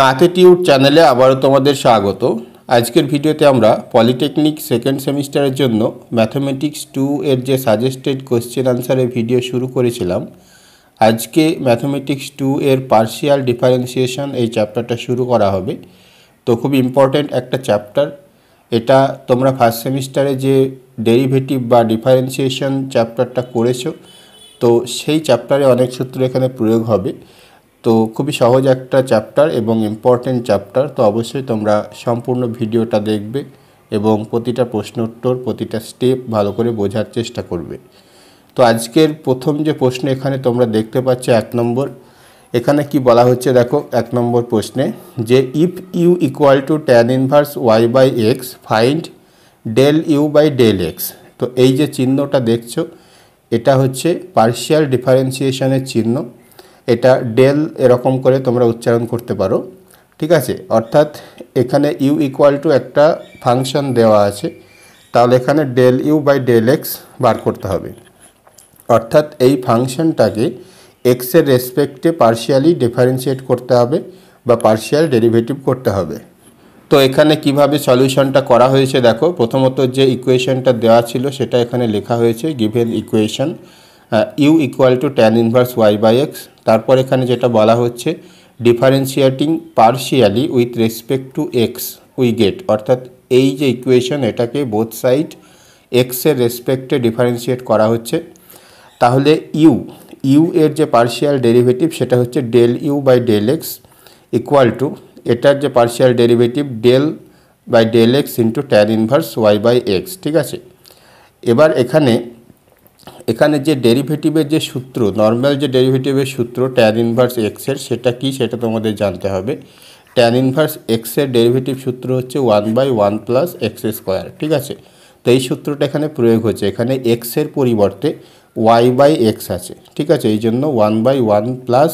নাকেটিউড চ্যানেলে আবারও তোমাদের স্বাগত আজকের ভিডিওতে আমরা পলিটেকনিক সেকেন্ড সেমিস্টারের জন্য ম্যাথমেটিক্স টু এর যে সাজেস্টেড কোয়েশ্চেন আনসারের ভিডিও শুরু করেছিলাম আজকে ম্যাথমেটিক্স টু এর পার্শিয়াল ডিফারেন্সিয়েশন এই চ্যাপ্টারটা শুরু করা হবে তো খুব ইম্পর্ট্যান্ট একটা চ্যাপ্টার এটা তোমরা ফার্স্ট সেমিস্টারে যে ডেরিভেটিভ বা ডিফারেন্সিয়েশন চ্যাপ্টারটা করেছো তো সেই চ্যাপ্টারে অনেক সূত্র এখানে প্রয়োগ হবে তো খুবই সহজ একটা চ্যাপ্টার এবং ইম্পর্টেন্ট চ্যাপ্টার তো অবশ্যই তোমরা সম্পূর্ণ ভিডিওটা দেখবে এবং প্রতিটা প্রশ্ন উত্তর প্রতিটা স্টেপ ভালো করে বোঝার চেষ্টা করবে তো আজকের প্রথম যে প্রশ্ন এখানে তোমরা দেখতে পাচ্ছ এক নম্বর এখানে কি বলা হচ্ছে দেখো এক নম্বর প্রশ্নে যে if u equal to tan inverse y by x find del u by del x তো এই যে চিহ্নটা দেখছো এটা হচ্ছে পার্শিয়াল ডিফারেন্সিয়েশনের চিহ্ন এটা ডেল এরকম করে তোমরা উচ্চারণ করতে পারো ঠিক আছে অর্থাৎ এখানে ইউ ইকুয়াল টু একটা ফাংশন দেওয়া আছে তাহলে এখানে del u by del x বার করতে হবে অর্থাৎ এই ফাংশনটাকে এক্সের রেসপেক্টে পার্শিয়ালি ডিফারেন্সিয়েট করতে হবে বা পার্শিয়াল ডেরিভেটিভ করতে হবে তো এখানে কিভাবে সলিউশনটা করা হয়েছে দেখো প্রথমত যে ইকুয়েশনটা দেওয়া ছিল সেটা এখানে লেখা হয়েছে given equation u equal to tan inverse y by x তারপর এখানে যেটা বলা হচ্ছে differentiating partially with respect to x we get অর্থাৎ এই যে ইকুয়েশন এটাকে বোথ সাইড এক্সের রেসপেক্টে ডিফারেন্সিয়েট করা হচ্ছে তাহলে ইউ ইউ এর যে পার্শিয়াল ডেরিভেটিভ সেটা হচ্ছে del u by del x equal to এটার যে partial derivative del by del x into tan inverse y by x ঠিক আছে এবার এখানে এখানে যে ডেরিভেটিভের যে সূত্র নর্মাল যে ডেরিভেটিভের সূত্র ট্যান ইনভার্স এক্সের সেটা কি সেটা তোমাদের জানতে হবে ট্যান ইনভার্স এক্সের ডেরিভেটিভ সূত্র হচ্ছে one by one plus x square ঠিক আছে তো এই সূত্রটা এখানে প্রয়োগ হচ্ছে এখানে এক্সের পরিবর্তে ওয়াই বাই এক্স আছে ঠিক আছে এই জন্য one by one plus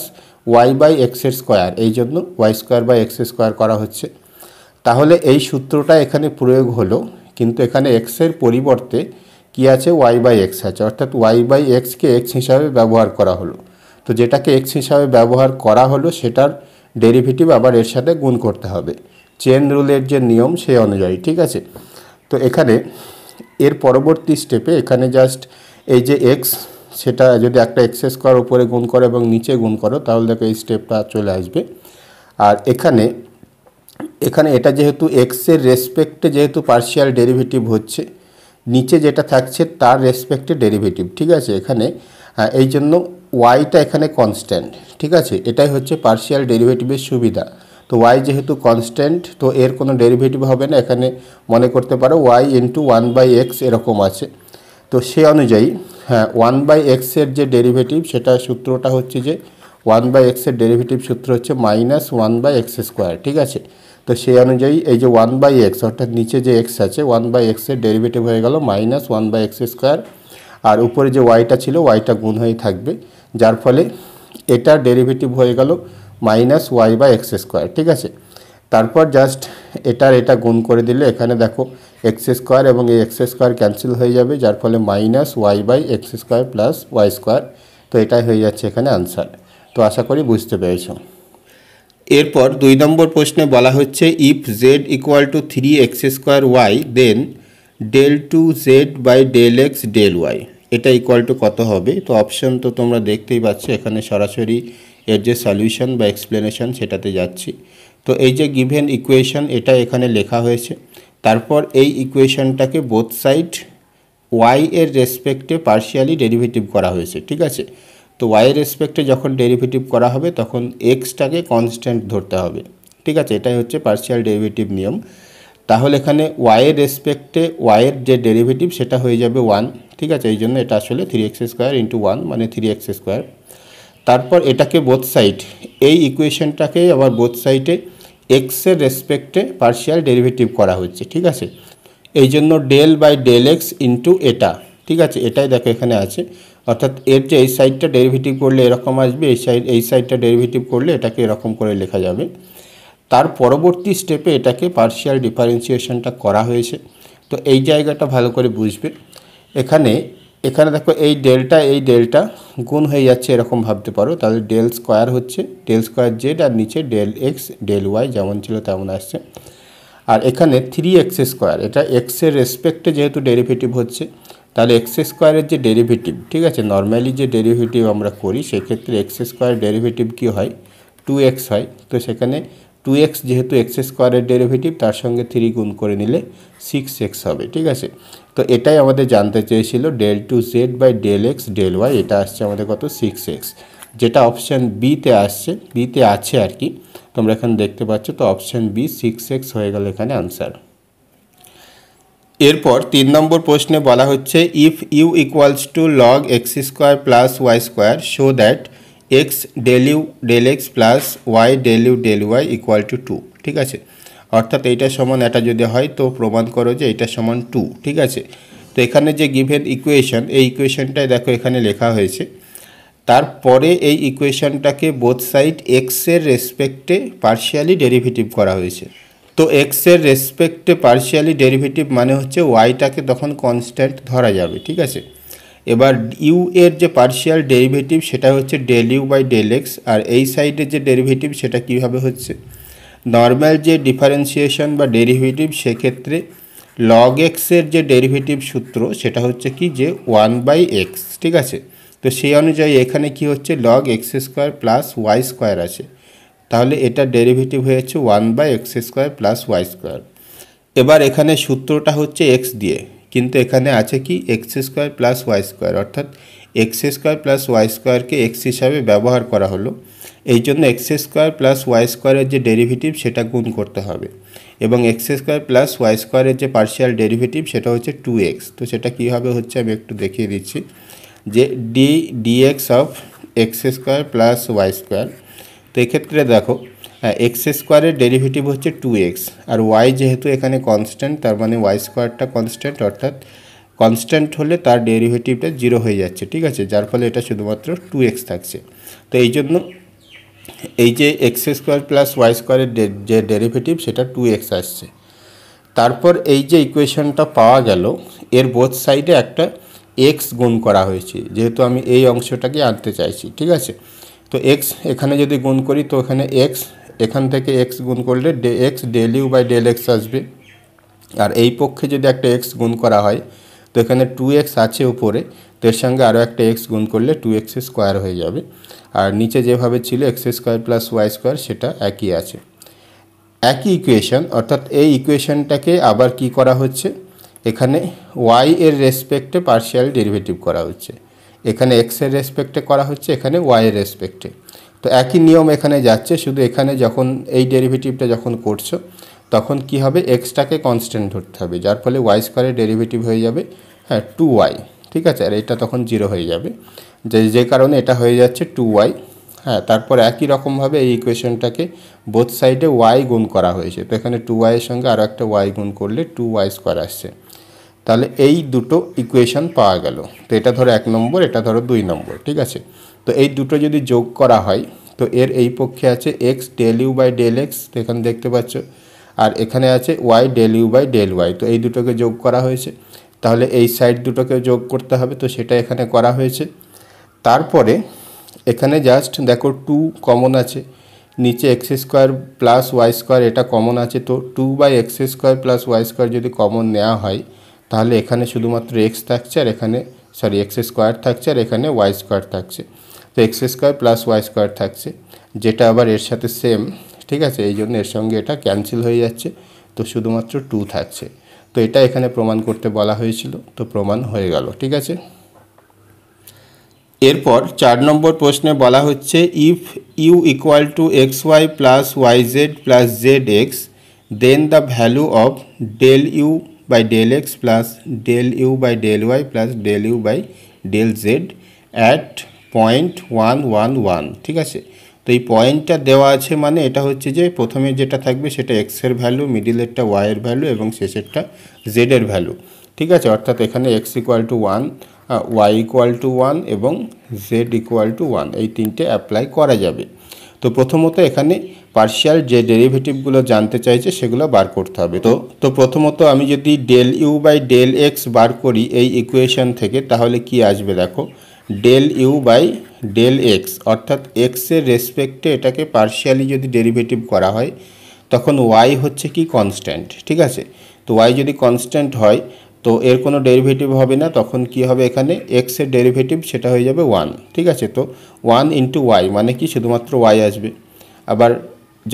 y by এক্সের স্কোয়ার এই জন্য y square by x square করা হচ্ছে তাহলে এই সূত্রটা এখানে প্রয়োগ হলো কিন্তু এখানে এক্সের পরিবর্তে কি আছে ওয়াই বাই এক্স আছে অর্থাৎ ওয়াই বাই এক্সকে এক্স হিসাবে ব্যবহার করা হলো তো যেটাকে এক্স হিসাবে ব্যবহার করা হলো সেটার ডেরিভেটিভ আবার এর সাথে গুণ করতে হবে চেন রুলের যে নিয়ম সেই অনুযায়ী ঠিক আছে তো এখানে এর পরবর্তী স্টেপে এখানে জাস্ট এই যে এক্স সেটা যদি একটা এক্স স্কোয়ার উপরে গুণ করো এবং নিচে গুণ করো তাহলে দেখো এই স্টেপটা চলে আসবে আর এখানে এখানে এটা যেহেতু এক্সের রেসপেক্টে যেহেতু পার্শিয়াল ডেরিভেটিভ হচ্ছে নিচে যেটা থাকছে তার রেসপেক্টে ডেরিভেটিভ ঠিক আছে এখানে এই জন্য ওয়াইটা এখানে কনস্ট্যান্ট ঠিক আছে এটাই হচ্ছে পার্সিয়াল ডেরিভেটিভের সুবিধা তো ওয়াই যেহেতু কনস্ট্যান্ট তো এর কোনো ডেরিভেটিভ হবে না এখানে মনে করতে পারো y into one by x এরকম আছে তো সে অনুযায়ী হ্যাঁ ওয়ান বাই এক্সের যে ডেরিভেটিভ সেটা সূত্রটা হচ্ছে যে ওয়ান বাই এক্সের ডেরিভেটিভ সূত্র হচ্ছে minus one by x square ঠিক আছে তো সেই অনুযায়ী এই যে ওয়ান বাই এক্স অর্থাৎ নিচে যে এক্স আছে ওয়ান বাই এক্সের ডেরিভেটিভ হয়ে গেল minus one by x square আর উপরে যে ওয়াইটা ছিল ওয়াইটা গুণ হয়ে থাকবে যার ফলে এটা ডেরিভেটিভ হয়ে গেল minus y by x square ঠিক আছে তারপর জাস্ট এটার এটা গুণ করে দিলে এখানে দেখো এক্স স্কোয়ার এবং এই এক্স স্কোয়ার ক্যান্সেল হয়ে যাবে যার ফলে minus y by x square plus y square তো এটাই হয়ে যাচ্ছে এখানে আনসার তো আশা করি বুঝতে পেরেছো এরপর দুই নম্বর প্রশ্নে বলা হচ্ছে if z equal to three x square y then del two z by del x del y এটা ইকুয়াল টু কত হবে তো অপশান তো তোমরা দেখতেই পাচ্ছ এখানে সরাসরি এর যে সলিউশন বা এক্সপ্লেনেশন সেটাতে যাচ্ছি তো এই যে গিভেন ইকুয়েশন এটা এখানে লেখা হয়েছে তারপর এই ইকুয়েশনটাকে বোথ সাইড ওয়াই এর রেসপেক্টে পার্শিয়ালি ডেরিভেটিভ করা হয়েছে ঠিক আছে তো ওয়াইয়ের রেসপেক্টে যখন ডেরিভেটিভ করা হবে তখন এক্সটাকে কনস্ট্যান্ট ধরতে হবে ঠিক আছে এটাই হচ্ছে পার্সিয়াল ডেরিভেটিভ নিয়ম তাহলে এখানে ওয়াইয়ের রেসপেক্টে ওয়াইয়ের যে ডেরিভেটিভ সেটা হয়ে যাবে ওয়ান ঠিক আছে এই জন্য এটা আসলে three x square into one মানে থ্রি এক্স স্কোয়ার তারপর এটাকে বোথ সাইড এই ইকুয়েশনটাকে আবার বোথ সাইডে এক্সের রেসপেক্টে পার্সিয়াল ডেরিভেটিভ করা হচ্ছে ঠিক আছে এই জন্য del by del x into এটা ঠিক আছে এটাই দেখো এখানে আছে অর্থাৎ এর যে এই সাইডটা ডেরিভেটিভ করলে এরকম আসবে এই সাইড এই সাইডটা ডেরিভেটিভ করলে এটাকে এরকম করে লেখা যাবে তার পরবর্তী স্টেপে এটাকে পার্শিয়াল ডিফারেন্সিয়েশনটা করা হয়েছে তো এই জায়গাটা ভালো করে বুঝবে এখানে এখানে দেখো এই ডেলটা এই ডেলটা গুণ হয়ে যাচ্ছে এরকম ভাবতে পারো তাহলে ডেল স্কোয়ার হচ্ছে ডেল স্কোয়ার জেড আর নিচে ডেল এক্স ডেল ওয়াই যেমন ছিল তেমন আসছে আর এখানে থ্রি এক্স স্কোয়ার এটা এক্সের রেসপেক্টে যেহেতু ডেরিভেটিভ হচ্ছে তাহলে এক্স স্কোয়ারের যে ডেরিভেটিভ ঠিক আছে নর্মালি যে ডেরিভেটিভ আমরা করি সেক্ষেত্রে এক্স স্কোয়ার ডেরিভেটিভ কী হয় টু এক্স হয় তো সেখানে টু এক্স যেহেতু এক্স স্কোয়ারের ডেরিভেটিভ তার সঙ্গে থ্রি গুণ করে নিলে সিক্স এক্স হবে ঠিক আছে তো এটাই আমাদের জানতে চেয়েছিল del two z by del x del y এটা আসছে আমাদের কত সিক্স এক্স যেটা অপশান বিতে আসছে বিতে আছে আর কি তোমরা এখানে দেখতে পাচ্ছ তো অপশান বি সিক্স এক্স হয়ে গেল এখানে আনসার এরপর তিন নম্বর প্রশ্নে বলা হচ্ছে if u equals to log x square plus y square show that x del u del x plus y del u del y equal to two ঠিক আছে অর্থাৎ এইটার সমান এটা যদি হয় তো প্রমাণ করো যে এটা সমান টু ঠিক আছে তো এখানে যে গিভেন ইকুয়েশন এই ইকুয়েশনটাই দেখো এখানে লেখা হয়েছে তারপরে এই ইকুয়েশনটাকে বোথ সাইড এক্সের রেসপেক্টে পার্শিয়ালি ডেরিভেটিভ করা হয়েছে তো এক্সের রেসপেক্টে পার্শিয়ালি ডেরিভেটিভ মানে হচ্ছে ওয়াইটাকে তখন কনস্ট্যান্ট ধরা যাবে ঠিক আছে এবার ইউ এর যে পার্শিয়াল ডেরিভেটিভ সেটা হচ্ছে del u by del x আর এই সাইডের যে ডেরিভেটিভ সেটা কিভাবে হচ্ছে নর্ম্যাল যে ডিফারেন্সিয়েশন বা ডেরিভেটিভ সেক্ষেত্রে লগ এক্সের যে ডেরিভেটিভ সূত্র সেটা হচ্ছে কি যে ওয়ান বাই এক্স ঠিক আছে তো সেই অনুযায়ী এখানে কি হচ্ছে log x square plus y square আছে তাহলে এটা ডেরিভেটিভ হয়েছে one by x square plus y square এবার এখানে সূত্রটা হচ্ছে এক্স দিয়ে কিন্তু এখানে আছে কি x square plus y square অর্থাৎ এক্স স্কোয়ার প্লাস ওয়াই স্কোয়ারকে এক্স হিসাবে ব্যবহার করা হলো এই জন্য এক্স স্কোয়ার প্লাস ওয়াই স্কোয়ারের যে ডেরিভেটিভ সেটা গুণ করতে হবে এবং এক্স স্কোয়ার প্লাস ওয়াই স্কোয়ারের যে পার্শিয়াল ডেরিভেটিভ সেটা হচ্ছে টু এক্স তো সেটা কীভাবে হচ্ছে আমি একটু দেখিয়ে দিচ্ছি যে d dx of x square plus y square তো এক্ষেত্রে দেখো এক্স স্কোয়ারের ডেরিভেটিভ হচ্ছে টু এক্স আর ওয়াই যেহেতু এখানে কনস্ট্যান্ট তার মানে ওয়াই স্কোয়ারটা কনস্ট্যান্ট অর্থাৎ কনস্ট্যান্ট হলে তার ডেরিভেটিভটা জিরো হয়ে যাচ্ছে ঠিক আছে যার ফলে এটা শুধুমাত্র টু এক্স থাকছে তো এই জন্য এই যে এক্স স্কোয়ার প্লাস ওয়াই স্কোয়ারের যে ডেরিভেটিভ সেটা টু এক্স আসছে তারপর এই যে ইকুয়েশনটা পাওয়া গেল এর বোথ সাইডে একটা এক্স গুণ করা হয়েছে যেহেতু আমি এই অংশটাকে আনতে চাইছি ঠিক আছে তো এক্স এখানে যদি গুণ করি তো এখানে এক্স এখান থেকে এক্স গুণ করলে ডে x del u by del x আসবে আর এই পক্ষে যদি একটা এক্স গুণ করা হয় তো এখানে টু এক্স আছে উপরে তো এর সঙ্গে আরও একটা এক্স গুণ করলে টু এক্স স্কোয়ার হয়ে যাবে আর নিচে যেভাবে ছিল x square plus y square সেটা একই আছে একই ইকুয়েশন অর্থাৎ এই ইকুয়েশনটাকে আবার কি করা হচ্ছে এখানে ওয়াই এর রেসপেক্টে পার্শিয়াল ডেরিভেটিভ করা হচ্ছে এখানে এক্স এর রেসপেক্টে করা হচ্ছে এখানে ওয়াই এর রেসপেক্টে তো একই নিয়ম এখানে যাচ্ছে শুধু এখানে যখন এই ডেরিভেটিভটা যখন করছো তখন কি হবে এক্সটাকে কনস্ট্যান্ট ধরতে হবে যার ফলে ওয়াই স্কোয়ারের ডেরিভেটিভ হয়ে যাবে হ্যাঁ টু ওয়াই ঠিক আছে আর এটা তখন জিরো হয়ে যাবে যে যে কারণে এটা হয়ে যাচ্ছে টু ওয়াই হ্যাঁ তারপর একই রকমভাবে এই ইকুয়েশনটাকে বোথ সাইডে ওয়াই গুণ করা হয়েছে তো এখানে টু ওয়াইয়ের সঙ্গে আরও একটা ওয়াই গুণ করলে টু ওয়াই স্কোয়ার আসছে তাহলে এই দুটো ইকুয়েশন পাওয়া গেল তো এটা ধরো এক নম্বর এটা ধরো দুই নম্বর ঠিক আছে তো এই দুটো যদি যোগ করা হয় তো এর এই পক্ষে আছে x del u by del x এখানে দেখতে পাচ্ছ আর এখানে আছে y del u by del y তো এই দুটোকে যোগ করা হয়েছে তাহলে এই সাইড দুটোকে যোগ করতে হবে তো সেটা এখানে করা হয়েছে তারপরে এখানে জাস্ট দেখো টু কমন আছে নিচে x square plus y square এটা কমন আছে তো two by x square plus y square যদি কমন নেওয়া হয় তাহলে এখানে শুধুমাত্র এক্স থাকছে আর এখানে সরি এক্স স্কোয়ার থাকছে আর এখানে ওয়াই স্কোয়ার থাকছে তো x square plus y square থাকছে যেটা আবার এর সাথে সেম ঠিক আছে এই জন্য এর সঙ্গে এটা ক্যান্সেল হয়ে যাচ্ছে তো শুধুমাত্র টু থাকছে তো এটা এখানে প্রমাণ করতে বলা হয়েছিল তো প্রমাণ হয়ে গেল ঠিক আছে এরপর চার নম্বর প্রশ্নে বলা হচ্ছে if u equal to x y plus y z plus z x then the value of del u by del x plus del u by del y plus del u by del z at point one one one ঠিক আছে তো এই পয়েন্টটা দেওয়া আছে মানে এটা হচ্ছে যে প্রথমে যেটা থাকবে সেটা এক্সের ভ্যালু মিডিলেরটা ওয়াইয়ের ভ্যালু এবং শেষেরটা জেডের ভ্যালু ঠিক আছে অর্থাৎ এখানে x equal to one y equal to one এবং জেড ইকোয়াল টু ওয়ান এই তিনটে অ্যাপ্লাই করা যাবে তো প্রথমত এখানে পার্শিয়াল যে ডেরিভেটিভগুলো জানতে চাইছে সেগুলো বার করতে হবে তো তো প্রথমত আমি যদি del u by del x বার করি এই ইকুয়েশন থেকে তাহলে কি আসবে দেখো del u by del x অর্থাৎ এক্সের রেসপেক্টে এটাকে পার্শিয়ালি যদি ডেরিভেটিভ করা হয় তখন ওয়াই হচ্ছে কি কনস্ট্যান্ট ঠিক আছে তো ওয়াই যদি কনস্ট্যান্ট হয় তো এর কোনো ডেরিভেটিভ হবে না তখন কি হবে এখানে এক্সের ডেরিভেটিভ সেটা হয়ে যাবে ওয়ান ঠিক আছে তো ওয়ান ইন্টু ওয়াই মানে কি শুধুমাত্র ওয়াই আসবে আবার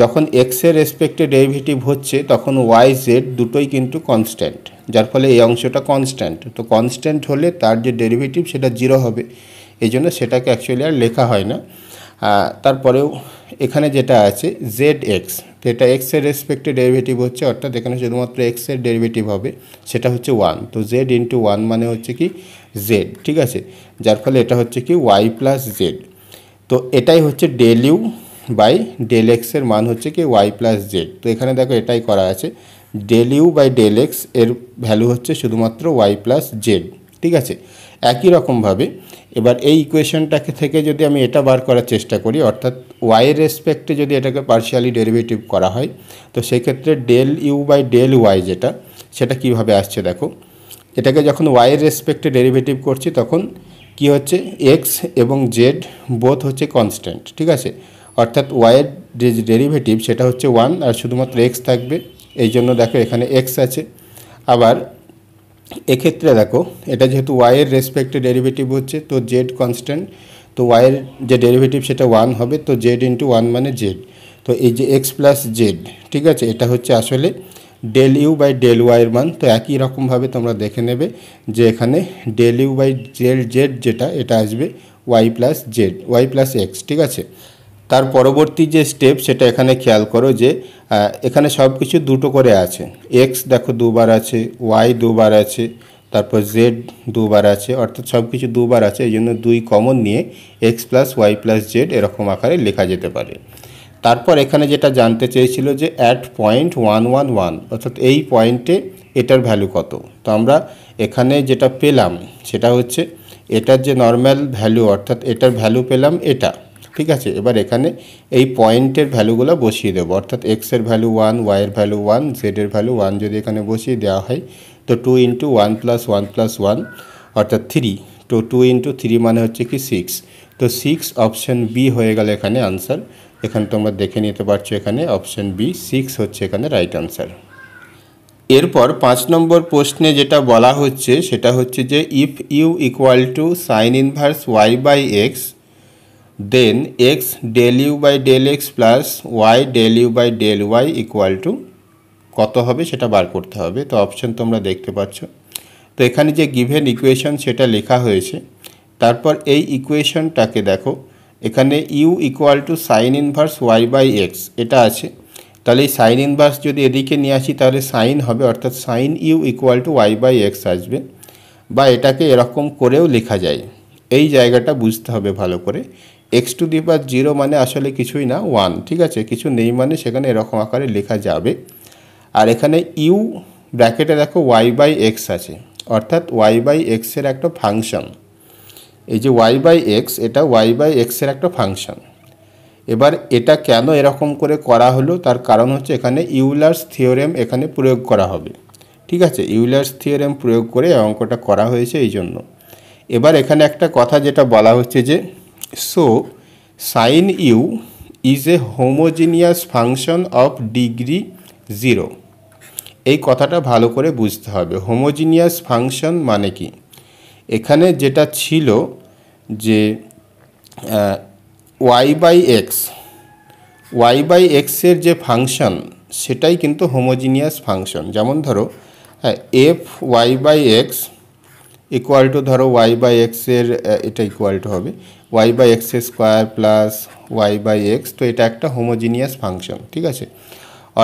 যখন এক্সের রেসপেক্টে ডেরিভেটিভ হচ্ছে তখন ওয়াই জেড দুটোই কিন্তু কনস্ট্যান্ট যার ফলে এই অংশটা কনস্ট্যান্ট তো কনস্ট্যান্ট হলে তার যে ডেরিভেটিভ সেটা জিরো হবে এই জন্য সেটাকে অ্যাকচুয়ালি আর লেখা হয় না তারপরেও এখানে যেটা আছে জেড এক্স যেটা এক্সের রেসপেক্টে ডেরিভেটিভ হচ্ছে অর্থাৎ এখানে শুধুমাত্র এক্সের ডেরিভেটিভ হবে সেটা হচ্ছে ওয়ান তো জেড ইন্টু ওয়ান মানে হচ্ছে কি জেড ঠিক আছে যার ফলে এটা হচ্ছে কি ওয়াই প্লাস জেড তো এটাই হচ্ছে ডেল ইউ বাই ডেল এক্সের মান হচ্ছে কি ওয়াই প্লাস জেড তো এখানে দেখো এটাই করা আছে del u by del x এর ভ্যালু হচ্ছে শুধুমাত্র ওয়াই প্লাস জেড ঠিক আছে একই রকমভাবে এবার এই ইকুয়েশনটাকে থেকে যদি আমি এটা বার করার চেষ্টা করি অর্থাৎ ওয়াইয়ের রেসপেক্টে যদি এটাকে পার্শিয়ালি ডেরিভেটিভ করা হয় তো সেক্ষেত্রে del u by del y যেটা সেটা কিভাবে আসছে দেখো এটাকে যখন ওয়াইয়ের রেসপেক্টে ডেরিভেটিভ করছি তখন কি হচ্ছে এক্স এবং জেড বোথ হচ্ছে কনস্ট্যান্ট ঠিক আছে অর্থাৎ ওয়াইয়ের যে ডেরিভেটিভ সেটা হচ্ছে ওয়ান আর শুধুমাত্র এক্স থাকবে এই জন্য দেখো এখানে এক্স আছে আবার এক্ষেত্রে দেখো এটা যেহেতু ওয়াইয়ের রেসপেক্টে ডেরিভেটিভ হচ্ছে তো জেড কনস্ট্যান্ট তো ওয়াইয়ের যে ডেরিভেটিভ সেটা ওয়ান হবে তো জেড ইন্টু ওয়ান মানে জেড তো এই যে এক্স প্লাস জেড ঠিক আছে এটা হচ্ছে আসলে ডেল ইউ বাই ডেল ওয়াইয়ের মান তো একই রকমভাবে তোমরা দেখে নেবে যে এখানে del u by del z যেটা এটা আসবে y plus z y plus x ঠিক আছে তার পরবর্তী যে স্টেপ সেটা এখানে খেয়াল করো যে এখানে সব কিছু দুটো করে আছে এক্স দেখো দুবার আছে ওয়াই দুবার আছে তারপর জেড দুবার আছে অর্থাৎ সব কিছু দুবার আছে এই জন্য দুই কমন নিয়ে x plus y plus z এরকম আকারে লেখা যেতে পারে তারপর এখানে যেটা জানতে চেয়েছিল যে at point one one one অর্থাৎ এই পয়েন্টে এটার ভ্যালু কত তো আমরা এখানে যেটা পেলাম সেটা হচ্ছে এটার যে নর্ম্যাল ভ্যালু অর্থাৎ এটার ভ্যালু পেলাম এটা ঠিক আছে এবার এখানে এই পয়েন্টের ভ্যালুগুলো বসিয়ে দেবো অর্থাৎ এক্সের ভ্যালু ওয়ান ওয়াইয়ের ভ্যালু ওয়ান জেডের ভ্যালু ওয়ান যদি এখানে বসিয়ে দেওয়া হয় তো two into one plus one plus one অর্থাৎ থ্রি তো টু ইন্টু থ্রি মানে হচ্ছে কি সিক্স তো সিক্স অপশান বি হয়ে গেল এখানে আনসার এখানে তোমরা দেখে নিতে পারছো এখানে অপশান বি সিক্স হচ্ছে এখানে রাইট আনসার এরপর পাঁচ নম্বর প্রশ্নে যেটা বলা হচ্ছে সেটা হচ্ছে যে if u equal to sine inverse y by x then x del u by del x plus y del u by del y equal to কত হবে সেটা বার করতে হবে তো অপশন তোমরা দেখতে পাচ্ছ তো এখানে যে গিভেন ইকুয়েশন সেটা লেখা হয়েছে তারপর এই ইকুয়েশনটাকে দেখো এখানে u equal to sine inverse y by x এটা আছে তাহলে এই সাইন ইনভার্স যদি এদিকে নিয়ে আসি তাহলে সাইন হবে অর্থাৎ sine u equal to y by x আসবে বা এটাকে এরকম করেও লেখা যায় এই জায়গাটা বুঝতে হবে ভালো করে x to the power zero মানে আসলে কিছুই না ওয়ান ঠিক আছে কিছু নেই মানে সেখানে এরকম আকারে লেখা যাবে আর এখানে ইউ ব্র্যাকেটে দেখো ওয়াই বাই এক্স আছে অর্থাৎ ওয়াই বাই এক্সের একটা ফাংশন এই যে ওয়াই বাই এক্স এটা ওয়াই বাই এক্সের একটা ফাংশন এবার এটা কেন এরকম করে করা হলো তার কারণ হচ্ছে এখানে ইউলার্স থিওরেম এখানে প্রয়োগ করা হবে ঠিক আছে ইউলার্স থিওরেম প্রয়োগ করে অঙ্কটা করা হয়েছে এই জন্য এবার এখানে একটা কথা যেটা বলা হচ্ছে যে So, sin u is a homogeneous function of degree 0. এই কথাটা ভালো করে বুঝতে হবে হোমোজিনিয়াস ফাংশন মানে কি এখানে যেটা ছিল যে y by x y by এক্সের যে ফাংশন সেটাই কিন্তু হোমোজিনিয়াস ফাংশন যেমন ধরো হ্যাঁ f y by x equal to ধরো ওয়াই বাই এক্সের এটা ইকুয়াল টু হবে y by x square plus y by x তো এটা একটা হোমোজিনিয়াস ফাংশন ঠিক আছে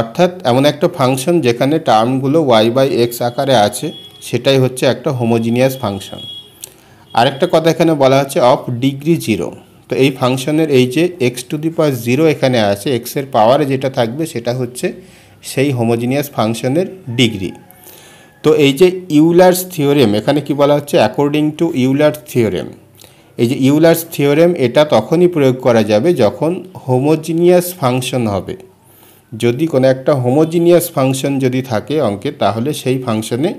অর্থাৎ এমন একটা ফাংশন যেখানে টার্মগুলো ওয়াই বাই এক্স আকারে আছে সেটাই হচ্ছে একটা হোমোজিনিয়াস ফাংশন আরেকটা কথা এখানে বলা হচ্ছে অফ ডিগ্রি জিরো তো এই ফাংশনের এই যে x to the power zero এখানে আছে এক্সের পাওয়ারে যেটা থাকবে সেটা হচ্ছে সেই হোমোজিনিয়াস ফাংশনের ডিগ্রি তো এই যে ইউলার্স থিওরেম এখানে কি বলা হচ্ছে অ্যাকর্ডিং টু ইউলার্স থিওরেম এই যে ইউলার্স থিওরেম এটা তখনই প্রয়োগ করা যাবে যখন হোমোজিনিয়াস ফাংশন হবে যদি কোনো একটা হোমোজিনিয়াস ফাংশন যদি থাকে অঙ্কে তাহলে সেই ফাংশনে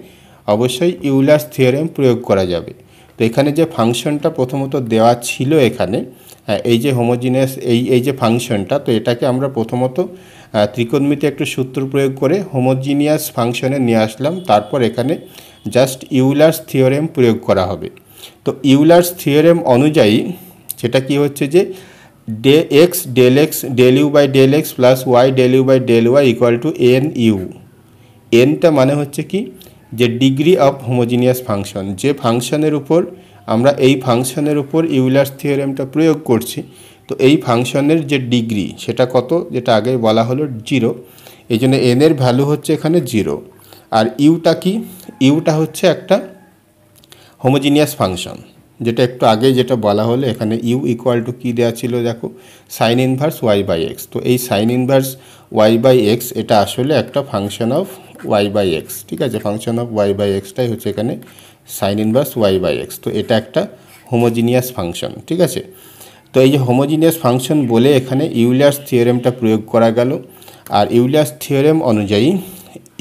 অবশ্যই ইউলার্স থিওরেম প্রয়োগ করা যাবে তো এখানে যে ফাংশনটা প্রথমত দেওয়া ছিল এখানে হ্যাঁ এই যে হোমোজিনিয়াস এই এই যে ফাংশনটা তো এটাকে আমরা প্রথমত ত্রিকোণমিতি একটা সূত্র প্রয়োগ করে হোমোজিনিয়াস ফাংশনে নিয়ে আসলাম তারপর এখানে জাস্ট ইউলার্স থিওরেম প্রয়োগ করা হবে তো ইউলার্স থিওরেম অনুযায়ী সেটা কি হচ্ছে যে ডে x del x del u by del x plus y del u by del y equal to n u এনটা মানে হচ্ছে কি যে ডিগ্রি অফ হোমোজিনিয়াস ফাংশন যে ফাংশনের উপর আমরা এই ফাংশনের উপর ইউলার্স থিওরেমটা প্রয়োগ করছি তো এই ফাংশনের যে ডিগ্রি সেটা কত যেটা আগে বলা হলো জিরো এই জন্য এনের ভ্যালু হচ্ছে এখানে জিরো আর ইউটা কি ইউটা হচ্ছে একটা হোমোজিনিয়াস ফাংশন যেটা একটু আগে যেটা বলা হলো এখানে ইউ ইকুয়াল টু কী দেওয়া ছিল দেখো sine inverse y by x তো এই sine inverse y by x এটা আসলে একটা function of y by x ঠিক আছে ফাংশন অফ ওয়াই বাই এক্সটাই হচ্ছে এখানে sine inverse y by x তো এটা একটা হোমোজিনিয়াস ফাংশন ঠিক আছে তো এই যে হোমোজিনিয়াস ফাংশন বলে এখানে ইউলিয়াস থিওরেমটা প্রয়োগ করা গেল আর ইউলিয়াস থিওরেম অনুযায়ী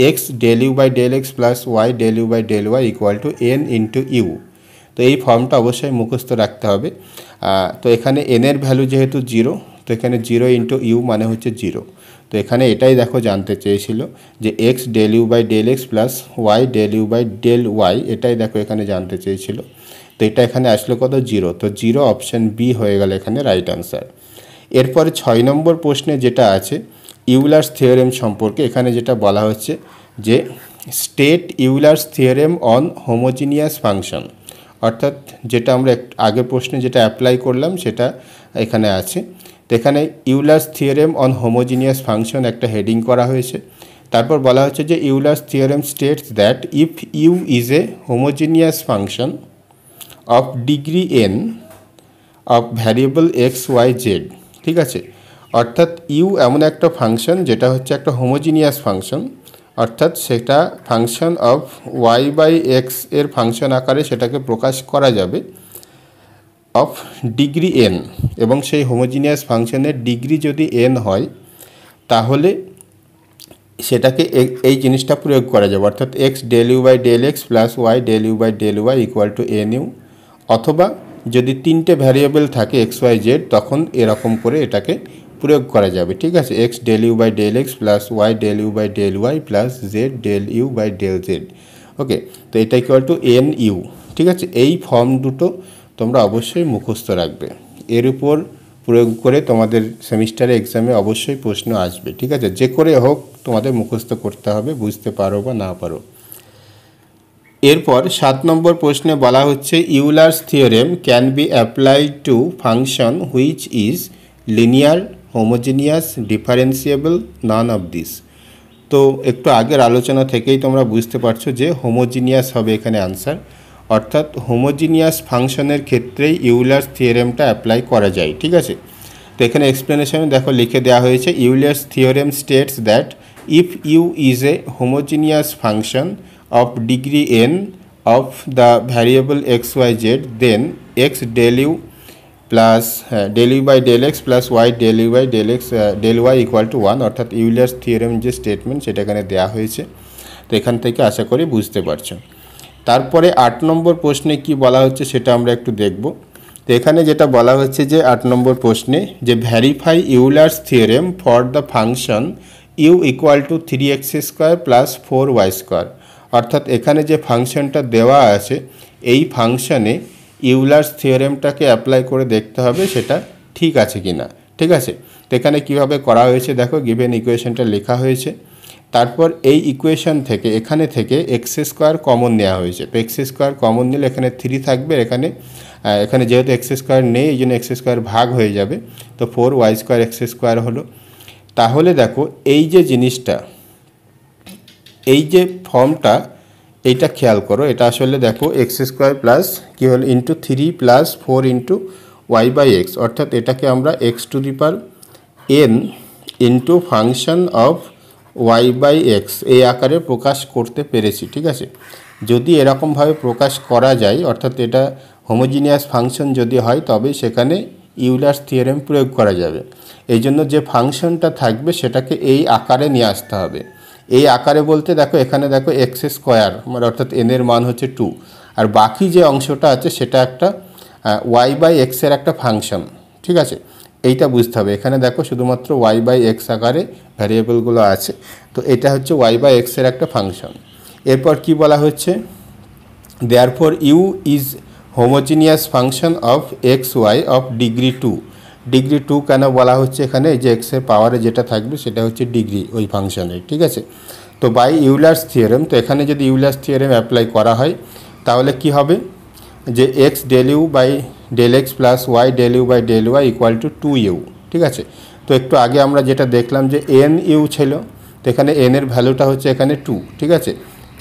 x del u by del x plus y del u by del y equal to n into u তো এই ফর্মটা অবশ্যই মুখস্থ রাখতে হবে তো এখানে এনের ভ্যালু যেহেতু জিরো তো এখানে জিরো ইন্টু ইউ মানে হচ্ছে জিরো তো এখানে এটাই দেখো জানতে চেয়েছিল যে x del u by del x plus y del u by del y এটাই দেখো এখানে জানতে চেয়েছিল তো এটা এখানে আসলো কত জিরো তো জিরো অপশান বি হয়ে গেল এখানে রাইট আনসার এরপরে ছয় নম্বর প্রশ্নে যেটা আছে ইউলার্স থিওরেম সম্পর্কে এখানে যেটা বলা হচ্ছে যে state Euler's theorem on homogeneous function অর্থাৎ যেটা আমরা আগের প্রশ্নে যেটা অ্যাপ্লাই করলাম সেটা এখানে আছে তো এখানে Euler's theorem on homogeneous function একটা হেডিং করা হয়েছে তারপর বলা হচ্ছে যে Euler's theorem states that if u is a homogeneous function of degree n of variable x y z ঠিক আছে অর্থাৎ ইউ এমন একটা ফাংশন যেটা হচ্ছে একটা হোমোজিনিয়াস ফাংশন অর্থাৎ সেটা function of y by x এর ফাংশন আকারে সেটাকে প্রকাশ করা যাবে অফ ডিগ্রি এন এবং সেই হোমোজিনিয়াস ফাংশনের ডিগ্রি যদি এন হয় তাহলে সেটাকে এই জিনিসটা প্রয়োগ করা যাবে অর্থাৎ x del u by del x plus y del u by del y equal to n u অথবা যদি তিনটে ভ্যারিয়েবল থাকে এক্স ওয়াই জেড তখন এরকম করে এটাকে প্রয়োগ করা যাবে ঠিক আছে x del u by del x plus y del u by del y plus z del u by del z okay তো এটা ইকুয়াল টু এন ইউ ঠিক আছে এই ফর্ম দুটো তোমরা অবশ্যই মুখস্থ রাখবে এর উপর প্রয়োগ করে তোমাদের সেমিস্টারে এক্সামে অবশ্যই প্রশ্ন আসবে ঠিক আছে যে করে হোক তোমাদের মুখস্থ করতে হবে বুঝতে পারো বা না পারো এরপর সাত নম্বর প্রশ্নে বলা হচ্ছে Euler's theorem can be applied to function which is linear homogeneous differentiable none of this তো একটু আগের আলোচনা থেকেই তোমরা বুঝতে পারছো যে হোমোজিনিয়াস হবে এখানে আনসার অর্থাৎ হোমোজিনিয়াস ফাংশনের ক্ষেত্রেই ইউলার্স থিওরেমটা অ্যাপ্লাই করা যায় ঠিক আছে তো এখানে এক্সপ্লেনেশনে দেখো লিখে দেওয়া হয়েছে Euler's theorem states that if u is a homogeneous function of degree n of the variable xyz then x del u plus uh, del u by del x plus y del u by del x uh, del y equal to 1 অর্থাৎ ইউলার্স theorem যে statement সেটা এখানে দেওয়া হয়েছে তো এখান থেকে আশা করি বুঝতে পারছো তারপরে আট নম্বর প্রশ্নে কি বলা হচ্ছে সেটা আমরা একটু দেখব তো এখানে যেটা বলা হচ্ছে যে আট নম্বর প্রশ্নে যে verify Euler's theorem for the function u equal to three x square plus four y square অর্থাৎ এখানে যে ফাংশনটা দেওয়া আছে এই ফাংশানে ইউলার্স থিওরেমটাকে অ্যাপ্লাই করে দেখতে হবে সেটা ঠিক আছে কি না ঠিক আছে তো এখানে কীভাবে করা হয়েছে দেখো গিভেন ইকুয়েশনটা লেখা হয়েছে তারপর এই ইকুয়েশন থেকে এখানে থেকে এক্স স্কোয়ার কমন নেওয়া হয়েছে তো এক্স স্কোয়ার কমন নিলে এখানে থ্রি থাকবে এখানে এখানে যেহেতু এক্স স্কোয়ার নেই এই জন্য এক্স স্কোয়ার ভাগ হয়ে যাবে তো four y square x square হলো তাহলে দেখো এই যে জিনিসটা এই যে ফর্মটা এইটা খেয়াল করো এটা আসলে দেখো এক্স স্কোয়ার প্লাস কী হলো into three plus four into y by x অর্থাৎ এটাকে আমরা x to the power n into function of y by x এই আকারে প্রকাশ করতে পেরেছি ঠিক আছে যদি এরকমভাবে প্রকাশ করা যায় অর্থাৎ এটা হোমোজিনিয়াস ফাংশন যদি হয় তবে সেখানে ইউলার্স থিওরেম প্রয়োগ করা যাবে এই জন্য যে ফাংশনটা থাকবে সেটাকে এই আকারে নিয়ে আসতে হবে এই আকারে বলতে দেখো এখানে দেখো এক্স স্কোয়ার মানে অর্থাৎ এনের মান হচ্ছে টু আর বাকি যে অংশটা আছে সেটা একটা ওয়াই বাই এক্সের একটা ফাংশন ঠিক আছে এইটা বুঝতে হবে এখানে দেখো শুধুমাত্র ওয়াই বাই এক্স আকারে ভ্যারিয়েবলগুলো আছে তো এটা হচ্ছে ওয়াই বাই এক্সের একটা ফাংশন এরপর কি বলা হচ্ছে therefore u is homogeneous function of x y of degree two degree two কেন বলা হচ্ছে এখানে যে এক্সের পাওয়ারে যেটা থাকবে সেটা হচ্ছে ডিগ্রি ওই ফাংশনের ঠিক আছে তো বাই ইউলার্স থিওরেম তো এখানে যদি ইউলার্স থিওরেম অ্যাপ্লাই করা হয় তাহলে কি হবে যে x del u by del x plus y del u by del y equal to two u ঠিক আছে তো একটু আগে আমরা যেটা দেখলাম যে এন ইউ ছিল তো এখানে এন এর ভ্যালুটা হচ্ছে এখানে টু ঠিক আছে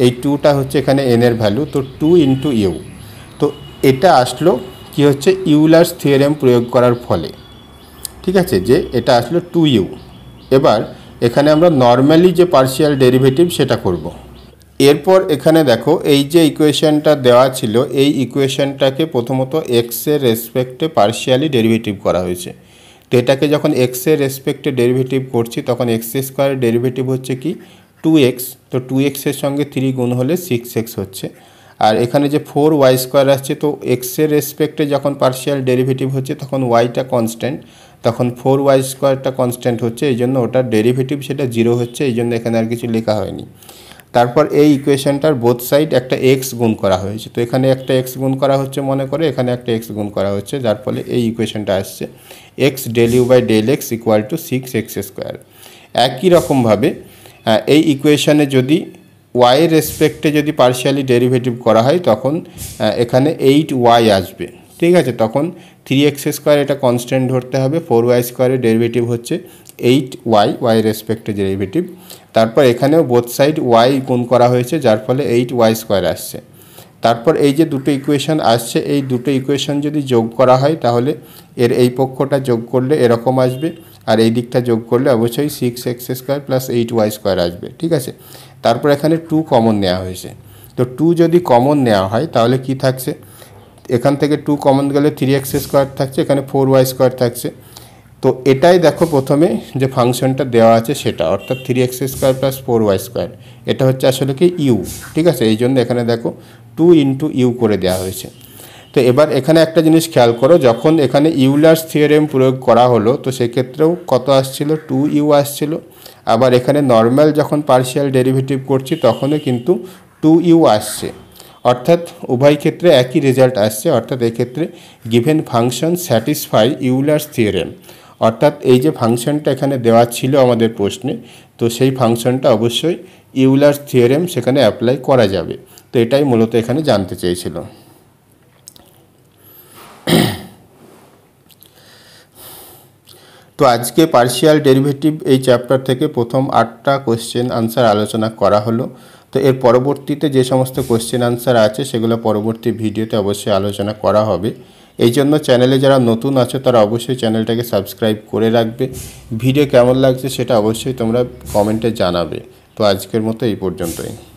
এই টুটা হচ্ছে এখানে এন এর ভ্যালু তো টু ইন্টু ইউ তো এটা আসলো কি হচ্ছে ইউলার্স থিওরেম প্রয়োগ করার ফলে ঠিক আছে যে এটা আসলো টু ইউ এবার এখানে আমরা নর্মালি যে পার্শিয়াল ডেরিভেটিভ সেটা করব। এরপর এখানে দেখো এই যে ইকুয়েশানটা দেওয়া ছিল এই ইকুয়েশনটাকে প্রথমত এক্সের রেসপেক্টে পার্শিয়ালি ডেরিভেটিভ করা হয়েছে তো এটাকে যখন এক্সের রেসপেক্টে ডেরিভেটিভ করছি তখন এক্স স্কোয়ারের ডেরিভেটিভ হচ্ছে কি টু এক্স তো টু এক্সের সঙ্গে থ্রি গুণ হলে সিক্স এক্স হচ্ছে আর এখানে যে ফোর ওয়াই স্কোয়ার আসছে তো এক্সের রেসপেক্টে যখন পার্সিয়াল ডেরিভেটিভ হচ্ছে তখন ওয়াইটা কনস্ট্যান্ট তখন ফোর ওয়াই স্কোয়ারটা কনস্ট্যান্ট হচ্ছে এই জন্য ওটার ডেরিভেটিভ সেটা জিরো হচ্ছে এই জন্য এখানে আর কিছু লেখা হয়নি তারপর এই ইকুয়েশানটার বোথ সাইড একটা এক্স গুণ করা হয়েছে তো এখানে একটা এক্স গুণ করা হচ্ছে মনে করে এখানে একটা এক্স গুণ করা হচ্ছে যার ফলে এই ইকুয়েশানটা আসছে x del u by del x equal to six x square একই রকমভাবে এই ইকুয়েশানে যদি ওয়াইয়ের রেসপেক্টে যদি পার্শিয়ালি ডেরিভেটিভ করা হয় তখন এখানে এইট ওয়াই আসবে ঠিক আছে তখন থ্রি এক্স স্কোয়ার এটা কনস্ট্যান্ট ধরতে হবে ফোর ওয়াই স্কোয়ারের ডেরিভেটিভ হচ্ছে এইট ওয়াই ওয়াই রেসপেক্টে ডেরিভেটিভ তারপর এখানেও বোথ সাইড ওয়াই গুণ করা হয়েছে যার ফলে এইট ওয়াই স্কোয়ার আসছে তারপর এই যে দুটো ইকুয়েশন আসছে এই দুটো ইকুয়েশান যদি যোগ করা হয় তাহলে এর এই পক্ষটা যোগ করলে এরকম আসবে আর এই দিকটা যোগ করলে অবশ্যই six x square plus eight y square আসবে ঠিক আছে তারপর এখানে টু কমন নেওয়া হয়েছে তো টু যদি কমন নেওয়া হয় তাহলে কি থাকছে এখান থেকে টু কমন গেলে থ্রি এক্স স্কোয়ার থাকছে এখানে ফোর ওয়াই স্কোয়ার থাকছে তো এটাই দেখো প্রথমে যে ফাংশনটা দেওয়া আছে সেটা অর্থাৎ three x square plus four y square এটা হচ্ছে আসলে কি ইউ ঠিক আছে এই জন্য এখানে দেখো টু ইন্টু ইউ করে দেওয়া হয়েছে তো এবার এখানে একটা জিনিস খেয়াল করো যখন এখানে ইউলার্স থিওরেম প্রয়োগ করা হলো তো সেক্ষেত্রেও কত আসছিল টু ইউ আসছিল আবার এখানে নর্মাল যখন পার্শিয়াল ডেরিভেটিভ করছি তখনও কিন্তু টু ইউ আসছে অর্থাৎ উভয় ক্ষেত্রে একই রেজাল্ট আসছে অর্থাৎ এক্ষেত্রে given function satisfy Euler's theorem অর্থাৎ এই যে ফাংশনটা এখানে দেওয়া ছিল আমাদের প্রশ্নে তো সেই ফাংশনটা অবশ্যই ইউলার্স থিওরেম সেখানে অ্যাপ্লাই করা যাবে তো এটাই মূলত এখানে জানতে চেয়েছিল তো আজকে পার্শিয়াল ডেরিভেটিভ এই চ্যাপ্টার থেকে প্রথম আটটা কোশ্চেন আনসার আলোচনা করা হলো তো এর পরবর্তীতে যে সমস্ত কোয়েশ্চেন আনসার আছে সেগুলো পরবর্তী ভিডিওতে অবশ্যই আলোচনা করা হবে এই জন্য চ্যানেলে যারা নতুন আছো তারা অবশ্যই চ্যানেলটাকে সাবস্ক্রাইব করে রাখবে ভিডিও কেমন লাগছে সেটা অবশ্যই তোমরা কমেন্টে জানাবে তো আজকের মতো এই পর্যন্তই